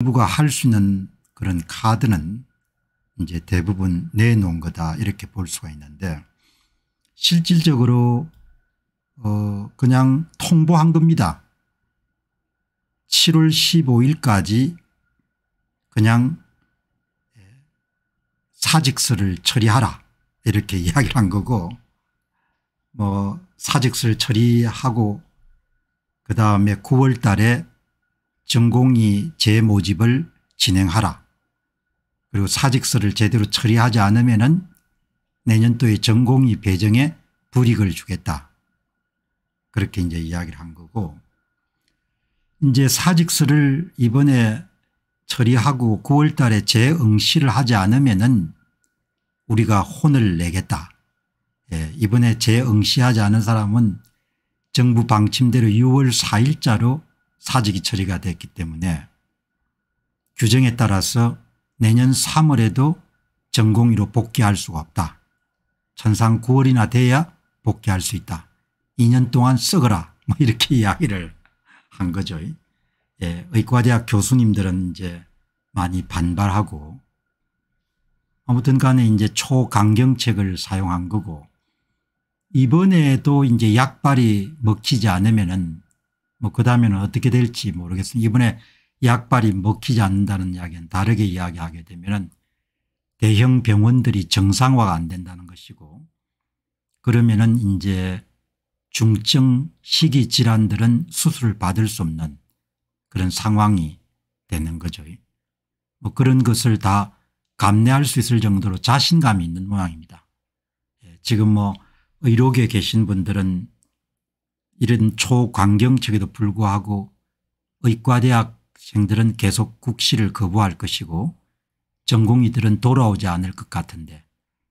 정부가 할 수 있는 그런 카드는 이제 대부분 내놓은 거다 이렇게 볼 수가 있는데 실질적으로 어 그냥 통보한 겁니다. 7월 15일까지 그냥 예, 사직서를 처리하라 이렇게 이야기를 한 거고 뭐 사직서를 처리하고 그다음에 9월 달에 전공이 재모집을 진행하라. 그리고 사직서를 제대로 처리하지 않으면 은 내년도에 전공이 배정에 불이익을 주겠다. 그렇게 이제 이야기를 한 거고 이제 사직서를 이번에 처리하고 9월 달에 재응시를 하지 않으면 은 우리가 혼을 내겠다. 예, 이번에 재응시하지 않은 사람은 정부 방침대로 6월 4일자로 사직이 처리가 됐기 때문에 규정에 따라서 내년 3월에도 전공의로 복귀할 수가 없다. 천상 9월이나 돼야 복귀할 수 있다. 2년 동안 썩어라. 뭐 이렇게 이야기를 한 거죠. 예, 의과대학 교수님들은 이제 많이 반발하고 아무튼 간에 이제 초강경책을 사용한 거고 이번에도 이제 약발이 먹히지 않으면은 뭐그 다음에는 어떻게 될지 모르겠습니다. 이번에 약발이 먹히지 않는다는 이야기는 다르게 이야기하게 되면 대형 병원들이 정상화가 안 된다는 것이고 그러면은 이제 중증 시기 질환들은 수술을 받을 수 없는 그런 상황이 되는 거죠. 뭐 그런 것을 다 감내할 수 있을 정도로 자신감이 있는 모양입니다. 예, 지금 뭐 의료계에 계신 분들은 이런 초광경책에도 불구하고 의과대학생들은 계속 국시를 거부할 것이고 전공의들은 돌아오지 않을 것 같은데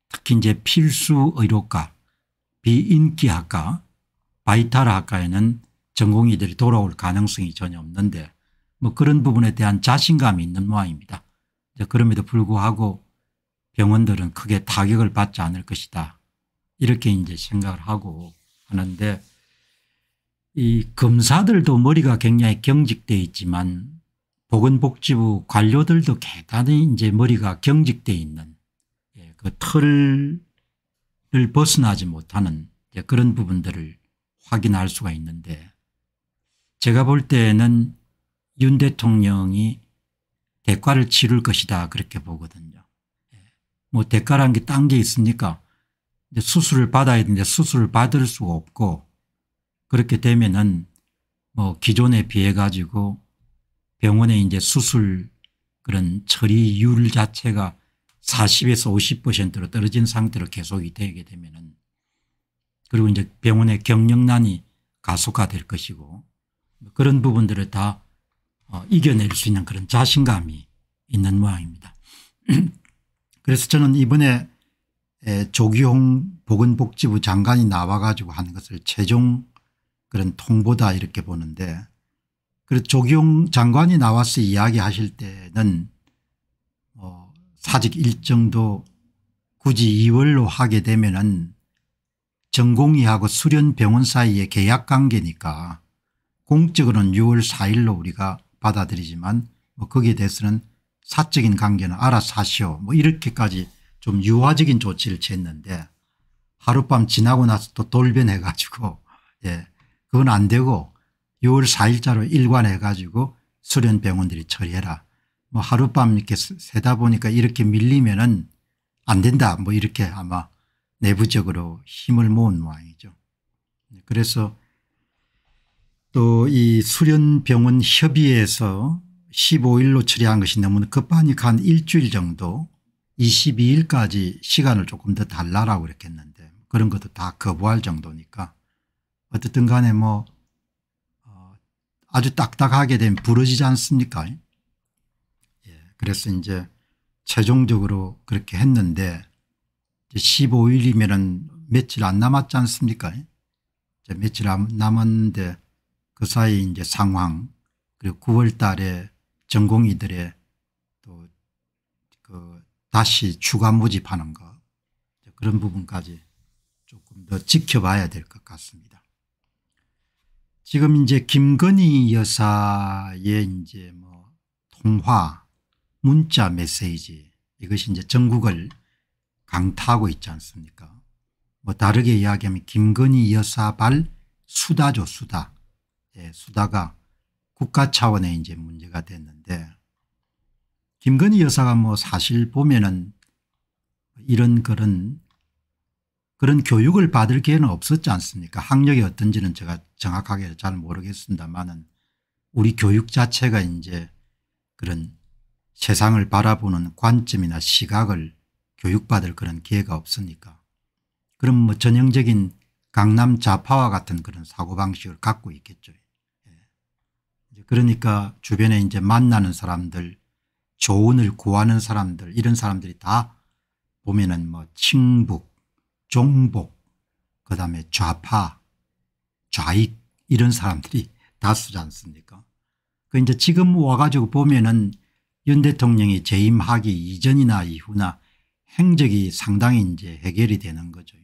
특히 이제 필수의료과 비인기학과 바이탈학과에는 전공의들이 돌아올 가능성이 전혀 없는데 뭐 그런 부분에 대한 자신감이 있는 모양입니다. 그럼에도 불구하고 병원들은 크게 타격을 받지 않을 것이다. 이렇게 이제 생각을 하고 하는데 이 검사들도 머리가 굉장히 경직돼 있지만 보건복지부 관료들도 대단히 이제 머리가 경직돼 있는 예, 그 틀을 벗어나지 못하는 그런 부분들을 확인할 수가 있는데 제가 볼 때는 윤 대통령이 대가를 치를 것이다 그렇게 보거든요. 예, 뭐 대가란 게딴 게 있습니까 수술을 받아야 되는데 수술을 받을 수가 없고 그렇게 되면은 뭐 기존에 비해 가지고 병원에 이제 수술 그런 처리율 자체가 40에서 50%로 떨어진 상태로 계속이 되게 되면은 그리고 이제 병원의 경력난이 가속화될 것이고 그런 부분들을 다 어, 이겨낼 수 있는 그런 자신감이 있는 모양입니다. 그래서 저는 이번에 에, 조기홍 보건복지부 장관이 나와 가지고 하는 것을 최종 그런 통보다 이렇게 보는데 그리고 조경 장관이 나와서 이야기하실 때는 어 사직 일정도 굳이 2월로 하게 되면은 전공의하고 수련병원 사이의 계약관계니까 공적으로는 6월 4일로 우리가 받아들이지만 뭐 거기에 대해서는 사적인 관계는 알아서 하시오 뭐 이렇게까지 좀 유화적인 조치를 취했는데 하룻밤 지나고 나서 또 돌변해 가지고 예 그건 안 되고 6월 4일자로 일관해 가지고 수련 병원들이 처리해라. 뭐 하룻밤 이렇게 세다 보니까 이렇게 밀리면은 안 된다. 뭐 이렇게 아마 내부적으로 힘을 모은 모양이죠. 네, 그래서 또 이 수련병원 협의회에서 15일로 처리한 것이 너무 급하니까 한 일주일 정도 22일까지 시간을 조금 더 달라라고 그랬겠는데 그런 것도 다 거부할 정도니까 어쨌든 간에 뭐 어, 아주 딱딱하게 된 부러지지 않습니까? 예. 그래서 이제 최종적으로 그렇게 했는데 이제 15일이면은 며칠 안 남았지 않습니까? 이제 며칠 안 남았는데 그 사이 이제 상황 그리고 9월 달에 전공의들의 또그 다시 추가 모집하는 것 그런 부분까지 조금 더 지켜봐야 될 것 같습니다. 지금 이제 김건희 여사의 이제 뭐 통화, 문자 메시지 이것이 이제 전국을 강타하고 있지 않습니까? 뭐 다르게 이야기하면 김건희 여사발 수다죠 수다. 예, 수다가 국가 차원의 이제 문제가 됐는데 김건희 여사가 뭐 사실 보면은 이런 그런 그런 교육을 받을 기회는 없었지 않습니까 학력이 어떤지는 제가 정확하게 잘 모르겠습니다만은 우리 교육 자체가 이제 그런 세상을 바라보는 관점이나 시각을 교육받을 그런 기회가 없으니까 그럼 뭐 전형적인 강남 좌파와 같은 그런 사고방식을 갖고 있겠죠. 예. 그러니까 주변에 이제 만나는 사람들 조언을 구하는 사람들 이런 사람들이 다 보면은 뭐 친북 종복, 그 다음에 좌파, 좌익 이런 사람들이 다수지 않습니까 그 이제 지금 와가지고 보면은 윤 대통령이 재임하기 이전이나 이후나 행적이 상당히 이제 해결이 되는 거죠.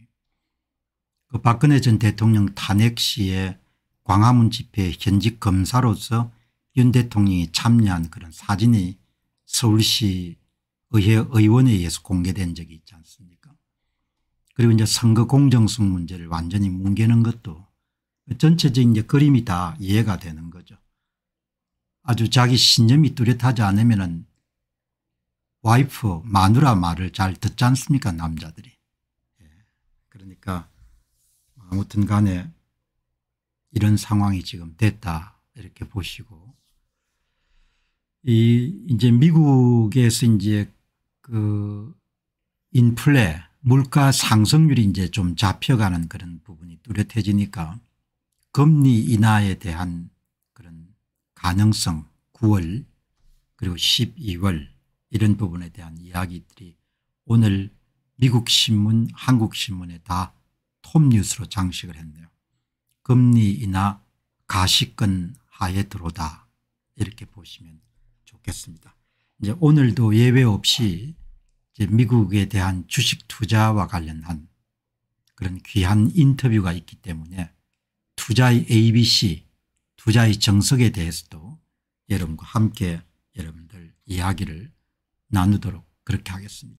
그 박근혜 전 대통령 탄핵 시에 광화문 집회 현직 검사로서 윤 대통령이 참여한 그런 사진이 서울시 의회 의원에 의해서 공개된 적이 있지 않습니까 그리고 이제 선거 공정성 문제를 완전히 뭉개는 것도 전체적인 이제 그림이 다 이해가 되는 거죠. 아주 자기 신념이 뚜렷하지 않으면은 와이프 마누라 말을 잘 듣지 않습니까 남자들이. 예. 그러니까 아무튼 간에 이런 상황이 지금 됐다 이렇게 보시고 이 이제 미국에서 이제 그 인플레 물가 상승률이 이제 좀 잡혀가는 그런 부분이 뚜렷해지니까 금리 인하에 대한 그런 가능성 9월 그리고 12월 이런 부분에 대한 이야기들이 오늘 미국 신문 한국 신문에 다 톱뉴스로 장식을 했네요. 금리 인하 가시권 하에 들어오다 이렇게 보시면 좋겠습니다. 이제 오늘도 예외 없이 미국에 대한 주식 투자와 관련한 그런 귀한 인터뷰가 있기 때문에 투자의 ABC 투자의 정석에 대해서도 여러분과 함께 여러분들 이야기를 나누도록 그렇게 하겠습니다.